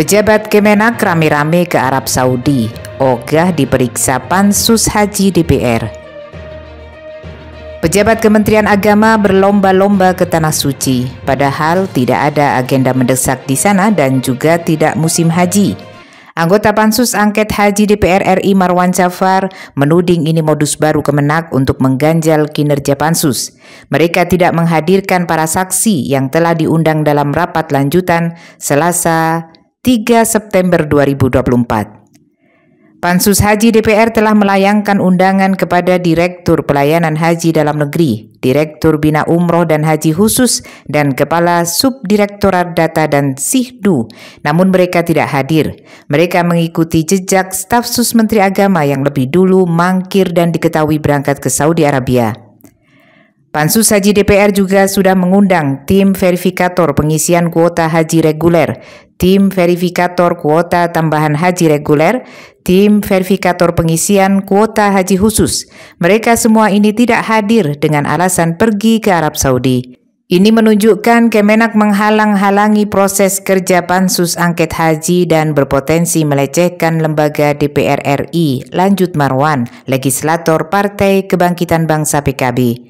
Pejabat Kemenak rame-rame ke Arab Saudi, ogah diperiksa Pansus Haji DPR. Pejabat Kementerian Agama berlomba-lomba ke Tanah Suci, padahal tidak ada agenda mendesak di sana dan juga tidak musim haji. Anggota Pansus Angket Haji DPR RI Marwan Jafar menuding ini modus baru Kemenak untuk mengganjal kinerja Pansus. Mereka tidak menghadirkan para saksi yang telah diundang dalam rapat lanjutan Selasa 3 September 2024. Pansus Haji DPR telah melayangkan undangan kepada Direktur Pelayanan Haji Dalam Negeri, Direktur Bina Umroh dan Haji Khusus, dan Kepala Subdirektorat Data dan Sihdu, namun mereka tidak hadir. Mereka mengikuti jejak staf sus Menteri Agama yang lebih dulu mangkir dan diketahui berangkat ke Saudi Arabia. Pansus Haji DPR juga sudah mengundang tim verifikator pengisian kuota haji reguler tim verifikator kuota tambahan haji reguler, tim verifikator pengisian kuota haji khusus. Mereka semua ini tidak hadir dengan alasan pergi ke Arab Saudi. Ini menunjukkan Kemenak menghalang-halangi proses kerja pansus angket haji dan berpotensi melecehkan lembaga DPR RI, lanjut Marwan, legislator Partai Kebangkitan Bangsa PKB.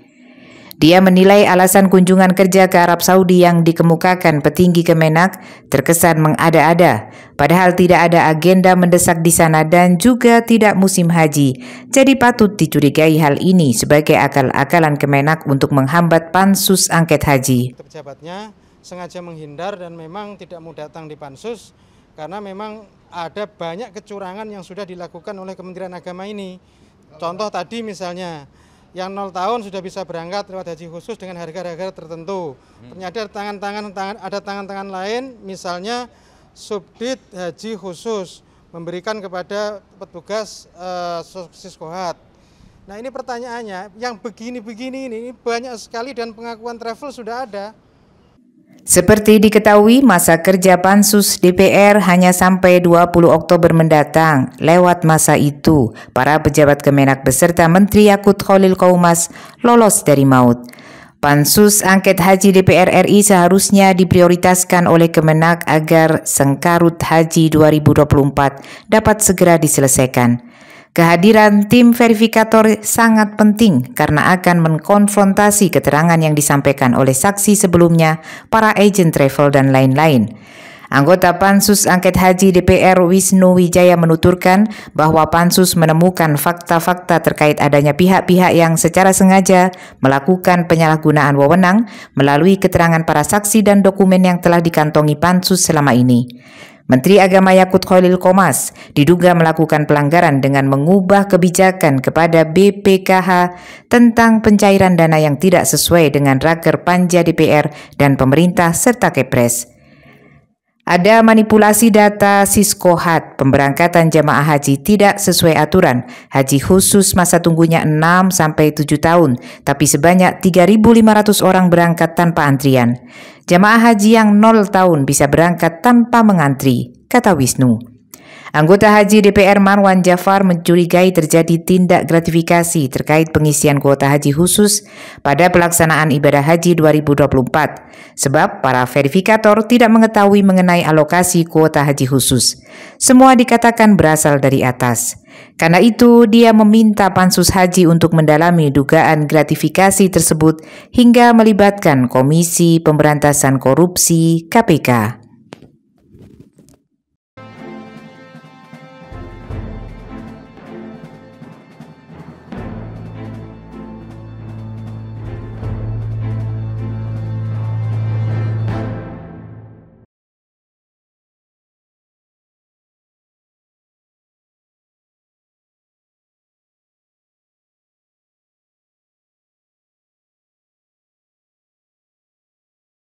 Dia menilai alasan kunjungan kerja ke Arab Saudi yang dikemukakan petinggi Kemenak terkesan mengada-ada, padahal tidak ada agenda mendesak di sana dan juga tidak musim haji. Jadi patut dicurigai hal ini sebagai akal-akalan Kemenak untuk menghambat pansus angket haji. Pejabatnya sengaja menghindar dan memang tidak mau datang di pansus karena memang ada banyak kecurangan yang sudah dilakukan oleh Kementerian Agama ini. Contoh tadi misalnya yang 0 tahun sudah bisa berangkat lewat haji khusus dengan harga-harga tertentu. Hmm. Ternyata tangan-tangan ada tangan-tangan lain misalnya subdit haji khusus memberikan kepada petugas uh, eh, siskohat. Nah, ini pertanyaannya yang begini-begini ini banyak sekali dan pengakuan travel sudah ada. Seperti diketahui, masa kerja pansus DPR hanya sampai 20 Oktober mendatang. Lewat masa itu, para pejabat Kemenak beserta Menteri Yakut Khalil Kaumas lolos dari maut. Pansus Angket Haji DPR RI seharusnya diprioritaskan oleh Kemenak agar sengkarut haji 2024 dapat segera diselesaikan. Kehadiran tim verifikator sangat penting karena akan mengkonfrontasi keterangan yang disampaikan oleh saksi sebelumnya, para agen travel dan lain-lain. Anggota Pansus Angket Haji DPR Wisnu Wijaya menuturkan bahwa Pansus menemukan fakta-fakta terkait adanya pihak-pihak yang secara sengaja melakukan penyalahgunaan wewenang melalui keterangan para saksi dan dokumen yang telah dikantongi Pansus selama ini. Menteri Agama Yakut Khalil Komas diduga melakukan pelanggaran dengan mengubah kebijakan kepada BPKH tentang pencairan dana yang tidak sesuai dengan raker panja DPR dan pemerintah serta Kepres. Ada manipulasi data Siskohat, pemberangkatan jemaah haji tidak sesuai aturan. Haji khusus masa tunggunya 6 sampai 7 tahun, tapi sebanyak 3.500 orang berangkat tanpa antrian. Jemaah haji yang 0 tahun bisa berangkat tanpa mengantri, kata Wisnu. Anggota haji DPR Marwan Jafar mencurigai terjadi tindak gratifikasi terkait pengisian kuota haji khusus pada pelaksanaan ibadah haji 2024, sebab para verifikator tidak mengetahui mengenai alokasi kuota haji khusus. Semua dikatakan berasal dari atas. Karena itu, dia meminta pansus haji untuk mendalami dugaan gratifikasi tersebut hingga melibatkan Komisi Pemberantasan Korupsi (KPK).